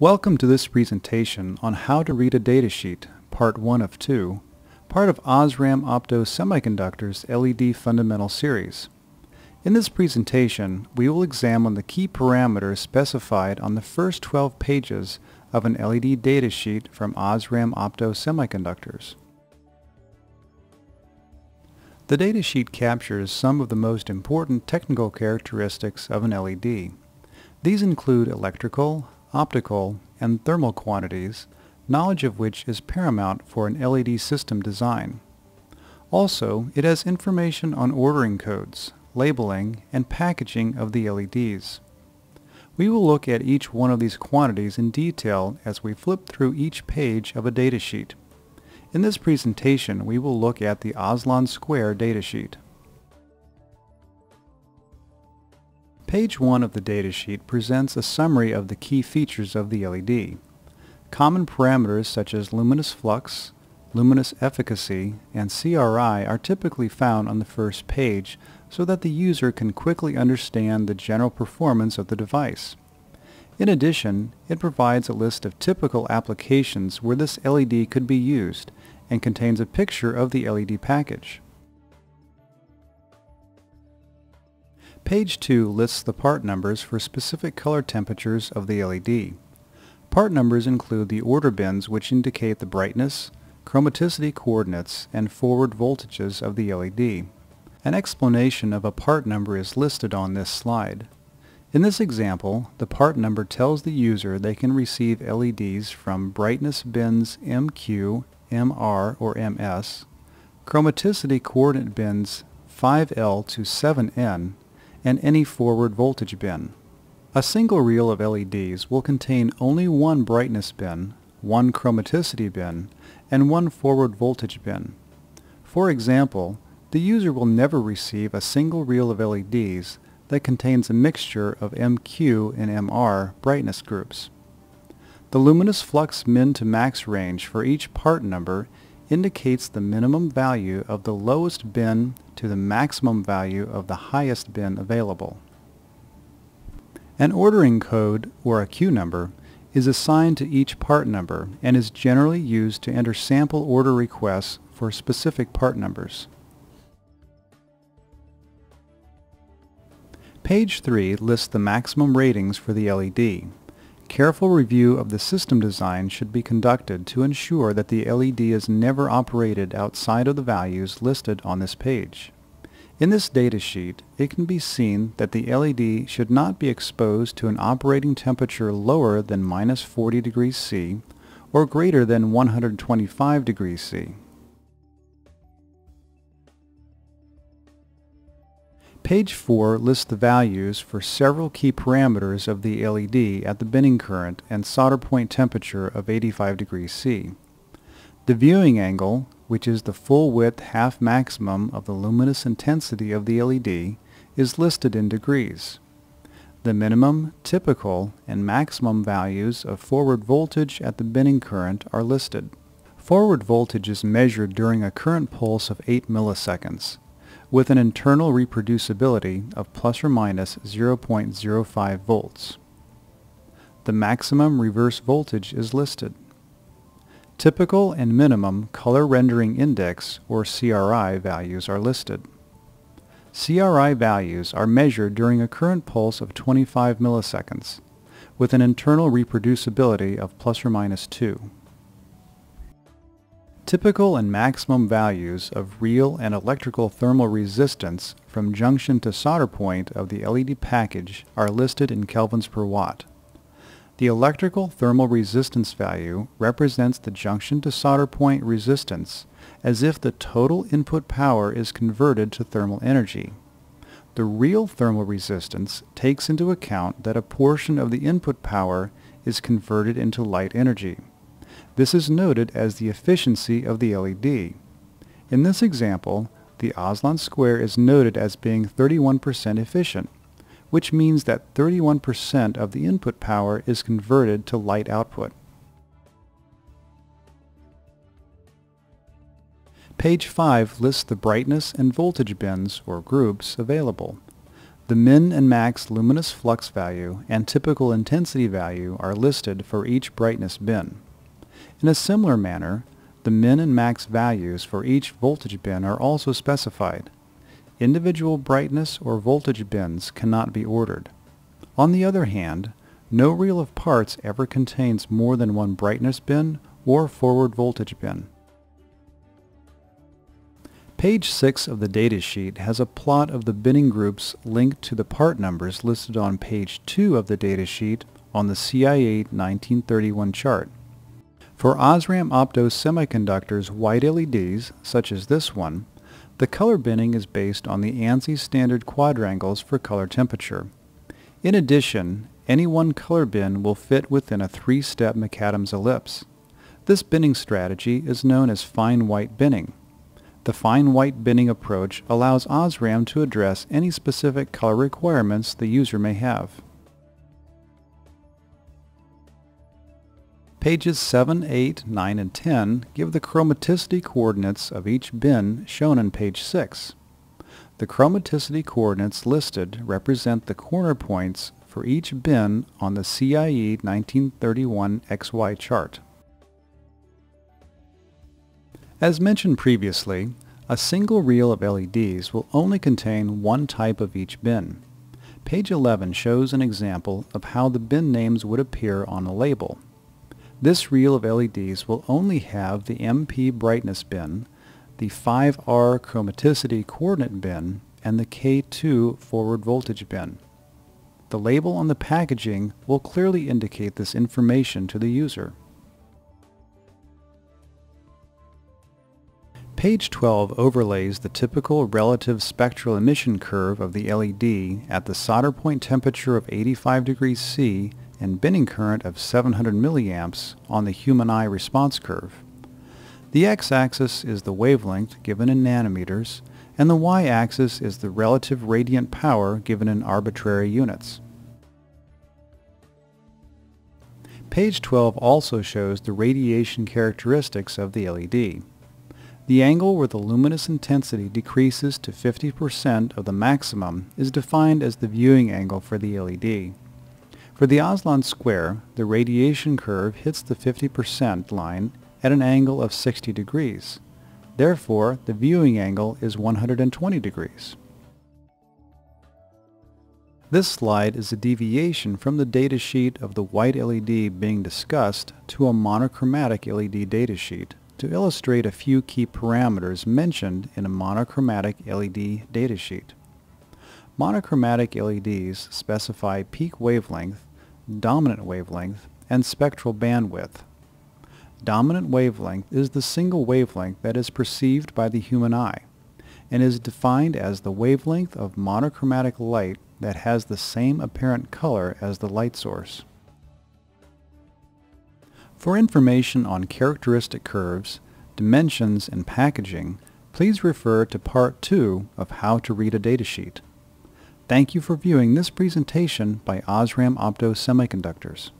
Welcome to this presentation on how to read a datasheet, part 1 of 2, part of Osram Opto Semiconductor's LED Fundamental Series. In this presentation, we will examine the key parameters specified on the first 12 pages of an LED datasheet from Osram Opto Semiconductors. The datasheet captures some of the most important technical characteristics of an LED. These include electrical, optical, and thermal quantities, knowledge of which is paramount for an LED system design. Also, it has information on ordering codes, labeling, and packaging of the LEDs. We will look at each one of these quantities in detail as we flip through each page of a datasheet. In this presentation, we will look at the Oslan Square datasheet. Page 1 of the datasheet presents a summary of the key features of the LED. Common parameters such as luminous flux, luminous efficacy, and CRI are typically found on the first page so that the user can quickly understand the general performance of the device. In addition, it provides a list of typical applications where this LED could be used and contains a picture of the LED package. Page 2 lists the part numbers for specific color temperatures of the LED. Part numbers include the order bins which indicate the brightness, chromaticity coordinates, and forward voltages of the LED. An explanation of a part number is listed on this slide. In this example, the part number tells the user they can receive LEDs from brightness bins MQ, MR, or MS, chromaticity coordinate bins 5L to 7N, and any forward voltage bin. A single reel of LEDs will contain only one brightness bin, one chromaticity bin, and one forward voltage bin. For example, the user will never receive a single reel of LEDs that contains a mixture of MQ and MR brightness groups. The luminous flux min to max range for each part number indicates the minimum value of the lowest bin to the maximum value of the highest bin available. An ordering code, or a queue number, is assigned to each part number and is generally used to enter sample order requests for specific part numbers. Page 3 lists the maximum ratings for the LED. Careful review of the system design should be conducted to ensure that the LED is never operated outside of the values listed on this page. In this datasheet, it can be seen that the LED should not be exposed to an operating temperature lower than minus 40 degrees C or greater than 125 degrees C. Page 4 lists the values for several key parameters of the LED at the binning current and solder point temperature of 85 degrees C. The viewing angle, which is the full width half maximum of the luminous intensity of the LED, is listed in degrees. The minimum, typical, and maximum values of forward voltage at the binning current are listed. Forward voltage is measured during a current pulse of 8 milliseconds with an internal reproducibility of plus or minus 0.05 volts. The maximum reverse voltage is listed. Typical and minimum color rendering index or CRI values are listed. CRI values are measured during a current pulse of 25 milliseconds with an internal reproducibility of plus or minus 2 typical and maximum values of real and electrical thermal resistance from junction to solder point of the LED package are listed in kelvins per watt. The electrical thermal resistance value represents the junction to solder point resistance as if the total input power is converted to thermal energy. The real thermal resistance takes into account that a portion of the input power is converted into light energy. This is noted as the efficiency of the LED. In this example, the Oslan square is noted as being 31% efficient, which means that 31% of the input power is converted to light output. Page 5 lists the brightness and voltage bins, or groups, available. The min and max luminous flux value and typical intensity value are listed for each brightness bin. In a similar manner, the min and max values for each voltage bin are also specified. Individual brightness or voltage bins cannot be ordered. On the other hand, no reel of parts ever contains more than one brightness bin or forward voltage bin. Page 6 of the datasheet has a plot of the binning groups linked to the part numbers listed on page 2 of the datasheet on the CIA 1931 chart. For Osram Opto Semiconductor's white LEDs, such as this one, the color binning is based on the ANSI standard quadrangles for color temperature. In addition, any one color bin will fit within a three-step macadam's ellipse. This binning strategy is known as fine white binning. The fine white binning approach allows Osram to address any specific color requirements the user may have. Pages 7, 8, 9, and 10 give the chromaticity coordinates of each bin shown in page 6. The chromaticity coordinates listed represent the corner points for each bin on the CIE 1931 XY chart. As mentioned previously, a single reel of LEDs will only contain one type of each bin. Page 11 shows an example of how the bin names would appear on a label. This reel of LEDs will only have the MP brightness bin, the 5R chromaticity coordinate bin, and the K2 forward voltage bin. The label on the packaging will clearly indicate this information to the user. Page 12 overlays the typical relative spectral emission curve of the LED at the solder point temperature of 85 degrees C and bending current of 700 milliamps on the human eye response curve. The x-axis is the wavelength given in nanometers, and the y-axis is the relative radiant power given in arbitrary units. Page 12 also shows the radiation characteristics of the LED. The angle where the luminous intensity decreases to 50% of the maximum is defined as the viewing angle for the LED. For the Aslan square, the radiation curve hits the 50% line at an angle of 60 degrees. Therefore, the viewing angle is 120 degrees. This slide is a deviation from the datasheet of the white LED being discussed to a monochromatic LED datasheet to illustrate a few key parameters mentioned in a monochromatic LED datasheet. Monochromatic LEDs specify peak wavelength dominant wavelength, and spectral bandwidth. Dominant wavelength is the single wavelength that is perceived by the human eye and is defined as the wavelength of monochromatic light that has the same apparent color as the light source. For information on characteristic curves, dimensions, and packaging, please refer to Part 2 of How to Read a Datasheet. Thank you for viewing this presentation by Osram Opto Semiconductors.